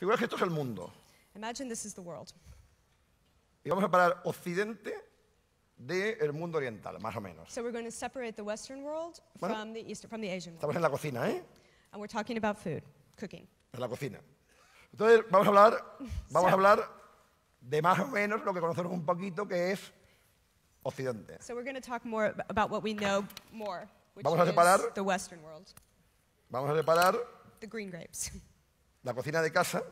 Figura que esto es el mundo. Imagine this is the world. Y vamos a parar Occidente del de mundo oriental, más o menos. So we're going to separate the Western world bueno, from the Eastern, from the Asian world. Estamos en la cocina, ¿eh? And we're talking about food, cooking. En la cocina. Entonces vamos a hablar, vamos so, a hablar de más o menos lo que conocemos un poquito, que es Occidente. So we're going to talk more about what we know more, which vamos a separar, is the Western world. Vamos a separar the green grapes. la cocina de casa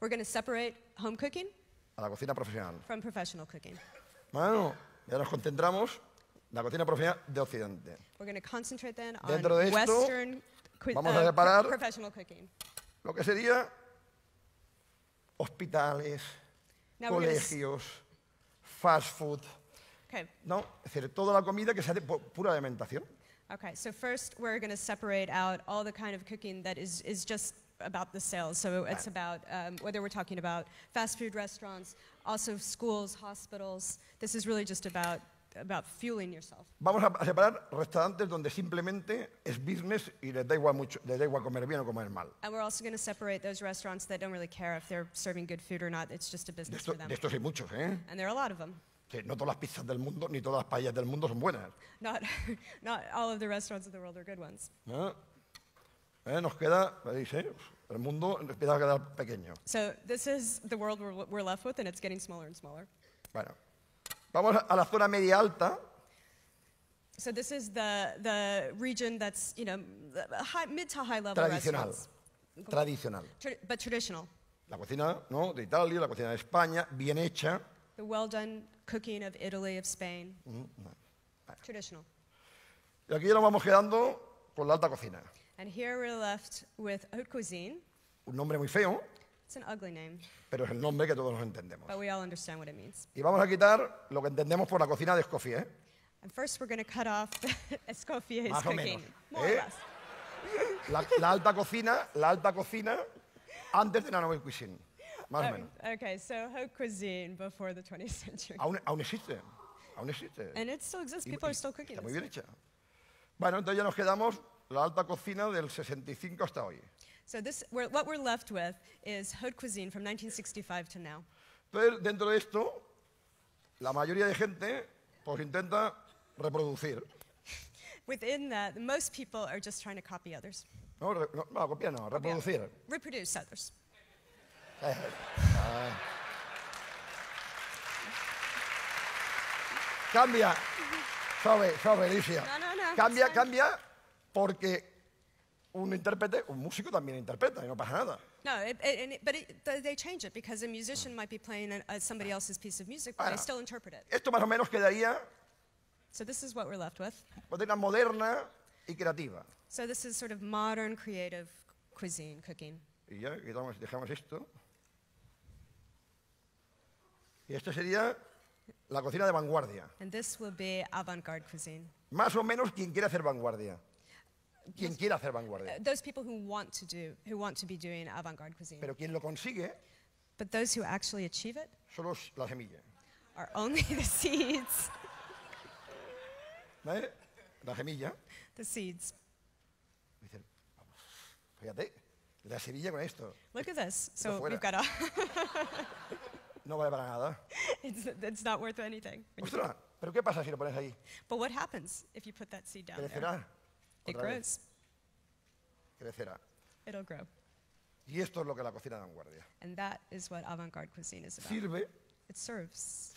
We're going to separate home cooking a la cocina profesional. from professional cooking. Bueno, ya nos concentramos en la cocina profesional de Occidente. We're going to concentrate then on Dentro de esto, Western vamos a um, separar- professional cooking. Lo que sería hospitales, Now gonna colegios, fast food, Okay. ¿no? Es decir, toda la comida que se hace pura alimentación. Okay. So first, we're going to separate out all the kind of cooking that is, is just about the sales. So it's about um, whether we're talking about fast food restaurants, also schools, hospitals. This is really just about about fueling yourself. Vamos a separar restaurantes donde simplemente es business y les da igual mucho, les da igual comer bien o comer mal. And we're also going to separate those restaurants that don't really care if they're serving good food or not. It's just a business de esto, for them. De estos hay muchos, ¿eh? And there are a lot of them. Sí, no todas las pizzas del mundo ni todas las paellas del mundo son buenas. Not, not all of the restaurants in the world are good ones. ¿Eh? Nos queda, me dice, el mundo empieza a quedar pequeño. So this is the world we're, we're left with, and it's getting smaller and smaller. Bueno, vamos a la zona media alta. So this is the, the region that's, you know, high, mid to high level Tradicional. Restaurants. Tradicional. Tra but traditional. La cocina ¿no? de Italia, la cocina de España, bien hecha. The well done cooking of Italy, of Spain. Mm -hmm. bueno. Traditional. Y aquí ya nos vamos quedando con la alta cocina. And here we're left with haute cuisine. Un nombre muy feo, It's an ugly name, pero es el nombre que todos nos entendemos. but we all understand what it means. Y vamos a quitar lo que entendemos por la cocina de Escoffier. ¿eh? And first, we're going to cut off Escoffier's Más o menos, More or ¿eh? La, la alta cocina, la alta cocina, antes de la nouvelle cuisine. Más o um, menos. okay, so haute cuisine before the 20th century. Aún, aún existe, aún existe. And it still exists. People y are still cooking Está muy bien hecha. Bueno, entonces ya nos quedamos la alta cocina del 65 hasta hoy. So this, we're, what we're left with is haute cuisine from 1965 to now. Entonces, dentro de esto, la mayoría de gente pues intenta reproducir. Within that, most people are just trying to copy others. No, re, no, no copiar no, reproducir. Copia. Reproduce others. Eh, ah. Cambia. Suave, suave, Alicia. No, no, no. Cambia, cambia porque un intérprete, un músico también interpreta y no pasa nada. No, it, it, but it, they change it because a musician might be playing a, somebody ah. else's piece of music, but they still interpret it. Esto más o menos quedaría. So this is what we're left with. Moderna, moderna y creativa. So this is sort of modern, creative cuisine cooking. Y ya dejamos esto. Y esto sería la cocina de vanguardia. And this will be avant-garde cuisine. Más o menos quien quiera hacer vanguardia quien quiera hacer vanguardia. Uh, those people who want to do, who want to be doing avant-garde cuisine. Pero quien lo consigue But those who actually achieve it solo la semilla. are only the seeds. ¿Vale? La semilla. The seeds. Dicen, fíjate, la semilla con esto. Look at this. So fuera. we've got a. no vale para nada. It's, it's not worth anything. Ostras, pero ¿qué pasa si lo pones ahí? But what happens if you put that seed down Crecerá. there? It grows. Crecerá. It'll grow. Y esto es lo que la cocina de vanguardia. And that is what avant-garde cuisine is about. Sirve. It serves.